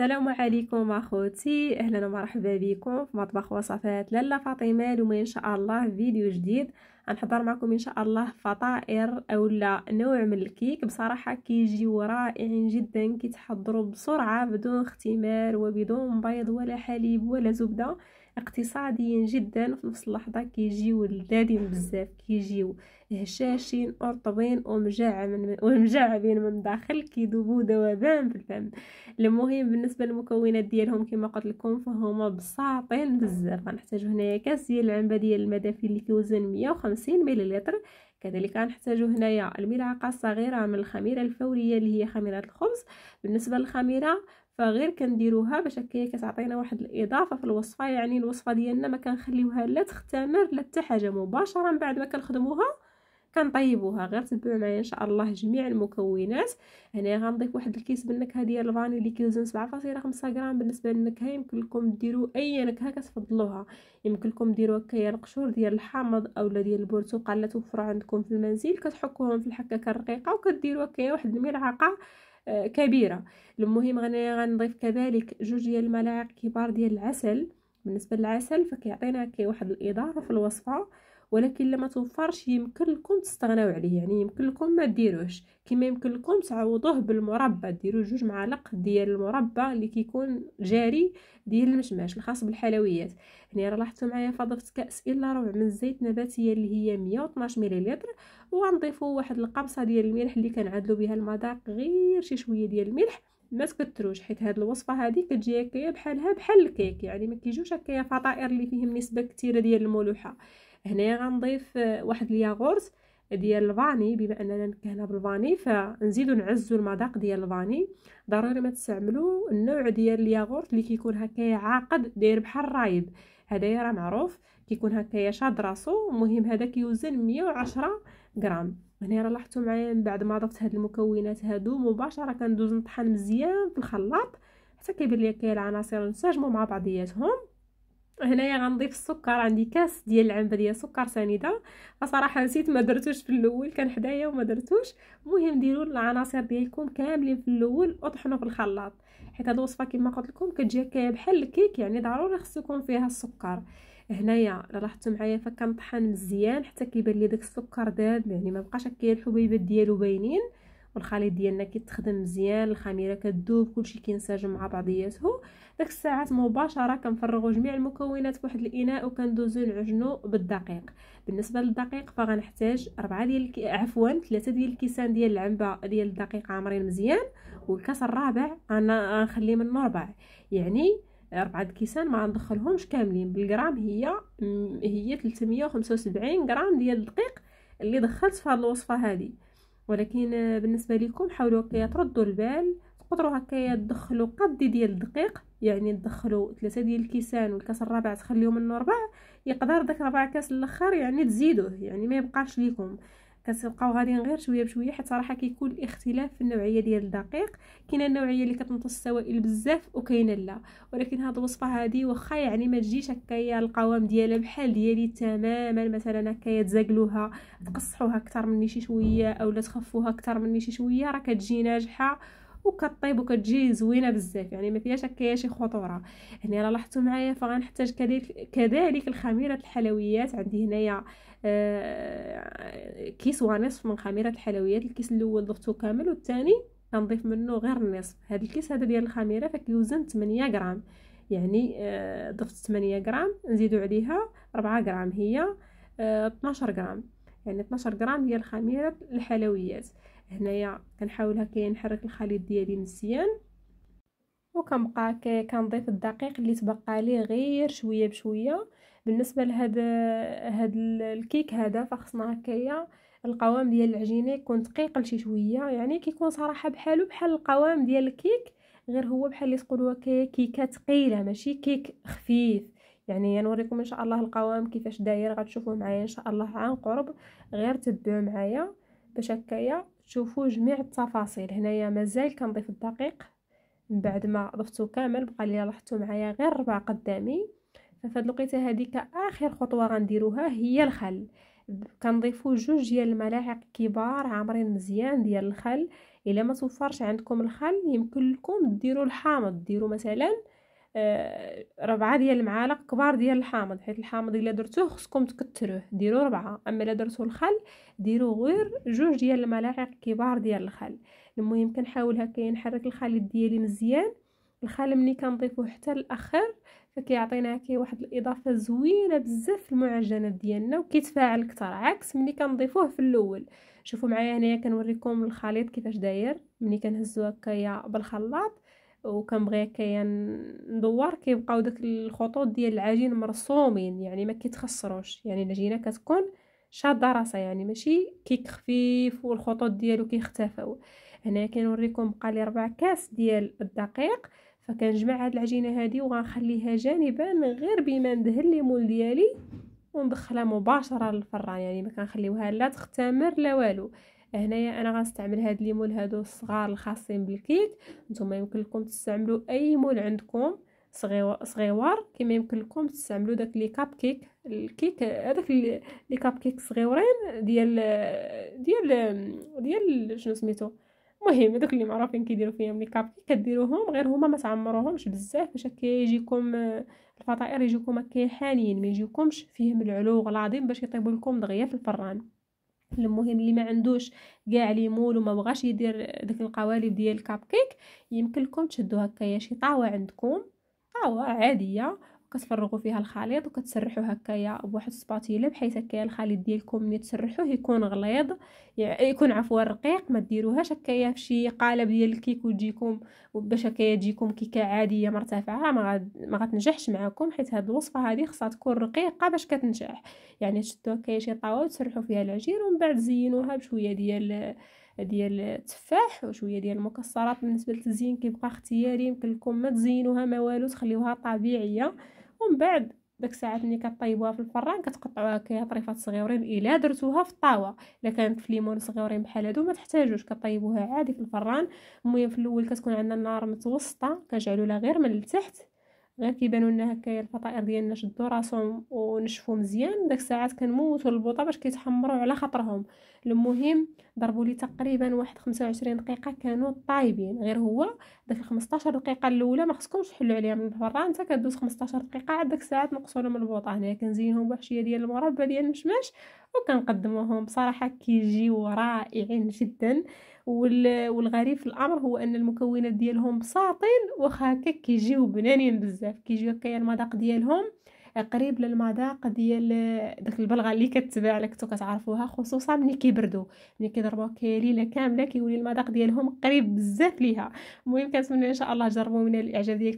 السلام عليكم اخوتي اهلا ومرحبا بكم في مطبخ وصفات لاله فاطمه اليوم ان شاء الله فيديو جديد غنحضر معكم ان شاء الله فطائر اولا نوع من الكيك بصراحه كيجيو رائعين جدا كيتحضروا بسرعه بدون اختمار وبدون بيض ولا حليب ولا زبده اقتصاديين جدا في نفس اللحظة كيجيو لذاذين بزاف كيجيو هشاشين أرطبين ومجعبين من داخل كيدوبو دوابان في الفم المهم بالنسبة للمكونات ديالهم كما قلت لكم فهما بساطين بزاف غنحتاج هنايا كاس ديال العنبة ديال المدافي اللي كيوزن وخمسين مليلتر كذلك غنحتاجو هنايا الملعقة الصغيرة من الخميرة الفورية اللي هي خميرة الخبز بالنسبة للخميرة فغير كنديروها باش هكايا كتعطينا واحد الاضافه في الوصفه يعني الوصفه ديالنا ما كنخليوها لا تختمر لا حتى حاجه مباشره من بعد ما كنخدموها كنطيبوها غير تبعوا معايا ان شاء الله جميع المكونات هنا غنضيف واحد الكيس بالنكهه ديال الفاني اللي كيوزن 7.5 غرام بالنسبه للنكهه يمكن لكم ديروا اي نكهه كتفضلوها يمكن لكم ديروا هكايا القشور ديال الحامض اولا ديال البرتقال توفروا عندكم في المنزل كتحكوهم في الحكاكه الرقيقه وكديروا هكايا واحد الملعقه كبيرة المهم غنضيف كذلك جوج ديال الملاعق كبار ديال العسل بالنسبة للعسل فكيعطينا كي واحد الإضافة في الوصفة ولكن لما توفرش يمكن لكم تستغناو عليه يعني يمكن لكم ما ديروش كما يمكن لكم تعوضوه بالمربى ديروا جوج معالق ديال المربى اللي كيكون جاري ديال المشماش الخاص بالحلويات يعني راه لاحظتوا معايا فضفت كاس الا ربع من الزيت النباتيه اللي هي 112 مليلتر وغنضيفوا واحد القبصه ديال الملح اللي كنعدلوا بها المذاق غير شي شويه ديال الملح ما تكثروش حيت هاد الوصفه هذه كتجي هكايا بحالها بحال الكيك يعني ما كيجوش هكايا فطائر اللي فيهم نسبه كثيره ديال الملوحه هنايا غنضيف آه، واحد الياغورت ديال الفاني بما اننا نكهنا بالفاني فنزيدو نعزو المذاق ديال الفاني ضروري ما تستعملوا النوع ديال الياغورت اللي كيكون هكايا عاقد داير بحال الرايب هدايا راه معروف كيكون هكايا شاد راسو المهم هذا كيوزن 110 غرام هنا راه لاحظتوا معايا من بعد ما ضفت هاد المكونات هادو مباشره كندوز نطحن مزيان في الخلاط حتى كيبان لي كاين العناصر نساجمو مع بعضياتهم هنايا غنضيف السكر عندي كاس ديال العنبه ديال سكر سنيده فصراحه نسيت ما درتوش في الاول كان حدايا وما درتوش المهم ديروا العناصر ديالكم كاملين في الاول وطحنوا في الخلاط حيت هاد الوصفه كما قلت لكم كتجي بحال الكيك يعني ضروري خص يكون فيها السكر هنايا لاحظتوا معايا فكنطحن مزيان حتى كيبان لي داك السكر داب يعني ما بقاش هكا الحبيبات ديالو باينين والخليط ديالنا كيتخدم مزيان الخميره كتذوب كلشي كينسجم مع بعضياته داك الساعات مباشره كنفرغوا جميع المكونات فواحد الاناء وكندوزو نعجنو بالدقيق بالنسبه للدقيق فغنحتاج 4 ديال عفوا 3 ديال الكيسان ديال العنبه ديال الدقيق عامرين مزيان والكاس الرابع انا غنخلي منه ربع يعني أربعة كيسان ما غندخلهمش كاملين بالجرام هي هي 375 غرام ديال الدقيق اللي دخلت في هذه الوصفه هذه ولكن آه، بالنسبه لكم حاولوا هكايا تردوا البال تقدروا هكايا تدخلوا قد ديال الدقيق يعني تدخلوا ثلاثه ديال الكيسان والكاس الرابع تخليهم منه ربع يقدر داك ربع كاس الاخر يعني تزيدوه يعني ما يبقاش ليكم كتبقاو غاديين غير شويه بشويه حيت صراحه كيكون الاختلاف في النوعيه ديال الدقيق كاينه النوعيه اللي كتمتص السوائل بزاف وكاينه لا ولكن هاد الوصفه هادي واخا يعني ما تجيش هكايا القوام ديالها بحال ديالي تماما مثلا هكايا تزاقلوها تقصحوها اكثر مني شي شويه اولا تخفوها اكثر مني شي شويه راه كتجي ناجحه وكطيب وكتجي زوينه بزاف يعني ما فيهاش هكايا شي خطوره هنا يعني لاحظتوا معايا فغنحتاج كذلك كذلك الخميره الحلويات عندي هنايا آه كيس ونصف من خميره الحلويات الكيس الاول ضفتو كامل والثاني كنضيف منه غير النصف هذا الكيس هذا ديال الخميره فكيوزن 8 غرام يعني آه ضفت 8 غرام نزيدو عليها 4 غرام هي آه 12 غرام يعني 12 غرام هي الخميره الحلويات هنايا كنحاول هكايا نحرك الخليط ديالي مزيان وكنبقى كنضيف الدقيق اللي تبقى لي غير شويه بشويه بالنسبه لهاد هاد الكيك هذا فخصنا هكايا القوام ديال العجينه يكون ثقيل شي شويه يعني كيكون صراحه بحالو بحال القوام ديال الكيك غير هو بحال اللي تقولوا كيكه ثقيله ماشي كيك خفيف يعني غنوريكم ان شاء الله القوام كيفاش داير غتشوفوه معايا ان شاء الله عن قرب غير تبعوا معايا باش هكايا شوفوا جميع التفاصيل هنايا مازال كنضيف الدقيق من بعد ما ضفتو كامل بقى لي لاحظتوا معايا غير ربع قدامي فهاد الوقيته هذيك كاخر خطوه غنديروها هي الخل كنضيفو جوج ديال الملاعق كبار عامرين مزيان ديال الخل الا ما توفرش عندكم الخل يمكن لكم ديروا الحامض ديروا مثلا ربعة ديال المعالق كبار ديال الحامض حيت الحامض الا درتوه خصكم تكثروه ديروا ربعة اما الا درتو الخل ديروا غير جوج ديال الملاعق كبار ديال الخل المهم كنحاول هكا نحرك الخليط ديالي مزيان الخل ملي كنضيفوه حتى الاخر فكيعطينا كي واحد الاضافه زوينه بزاف في المعجنات ديالنا وكيتفاعل اكثر عكس ملي كنضيفوه في الاول شوفوا معايا هنايا كنوريكم الخليط كيفاش داير ملي كنهزو هكايا بالخلاط وكنبغي ندور كيبقاو داك الخطوط ديال العجين مرسومين يعني ما كيتخسروش يعني العجينه كتكون شاده راسها يعني ماشي كيك خفيف والخطوط ديالو كيختفوا هنا كنوريكم بقى لي ربع كاس ديال الدقيق فكنجمع هاد العجينه هادي وغنخليها جانبا غير بما ندهن لي مول ديالي وندخلها مباشره للفران يعني ما كنخليوها لا تختمر لا والو هنايا انا غنستعمل هاد لي مول هادو الصغار الخاصين بالكيك نتوما يمكن لكم تستعملوا اي مول عندكم صغيوار صغيوار كما يمكن لكم تستعملوا داك لي كاب كيك الكيك هذاك لي كاب كيك صغيورين ديال ديال ديال شنو سميتو المهم هذوك اللي معروفين كيديروا فيهم لي كاب كيك كديروهم غير هما ما تعمروهمش بزاف باش كيجيكم الفطائر يجيكم كي حانين ما يجيكمش فيهم العلو غلاضين باش يطيبوا لكم دغيا في الفران المهم اللي ما عندوش كاع مول وما بغاش يدير داك القوالب ديال الكاب كيك يمكن لكم تشدوا هكايا شي طاوه عندكم طاوه عاديه كتفرغوا فيها الخليط وكتسرحوا هكايا بواحد السباتيلا بحيث هكايا الخليط ديالكم ملي تسرحوه يكون غليظ يعني يكون عفوا رقيق ما ديروهاش هكايا فشي قالب ديال الكيك وتجيكم باش هكايا تجيكم كيكه عاديه مرتفعه ما ما غتنجحش معكم حيت هاد الوصفه هذه خصها تكون رقيقه باش كتنجح يعني شدوا هكايا شي طاوله وتسرحوا فيها العجين ومن بعد زينوها بشويه ديال ديال التفاح وشويه ديال المكسرات بالنسبه للتزيين كيبقى اختياري يمكن لكم ما تزينوها ما والو تخليوها طبيعيه ومن بعد داك الساعات ملي كطيبوها في الفران كتقطعوها كيها طريفات صغيورين الا درتوها في الطاوه الا كانت في ليمون صغيورين بحال هادو ما تحتاجوش كطيبوها عادي في الفران المهم في الاول كتكون عندنا النار متوسطه كنجعلوا لها غير من التحت غير كيبانوا لنا هكايا الفطائر ديالنا شدوا راسهم ونشفوا مزيان داك الساعات كنموتوا البوطه باش كيتحمروا على خاطرهم المهم ضربوا لي تقريبا واحد 25 دقيقه كانوا طايبين غير هو داك 15 دقيقه الاولى ما خصكمش تحلوا عليها من برا انت كدوز 15 دقيقه عاد داك الساعات نقصوا لهم البوطه هنايا كنزينهم بحشيه ديال المربى ديال المشماش وكنقدموهم بصراحه كيجيو رائعين جدا والغريب في الامر هو ان المكونات ديالهم بساطين واخا هكاك كيجيو بنانين بزاف كيجيو هكايا يعني المذاق ديالهم قريب للمذاق ديال داك البلغه اللي كتباع لك كتعرفوها خصوصا ملي كيبردوا ملي كيضربوها كليله كامله كيولي المذاق ديالهم قريب بزاف ليها المهم كنتمنى ان شاء الله تجربوا من الاعجاب ديالكم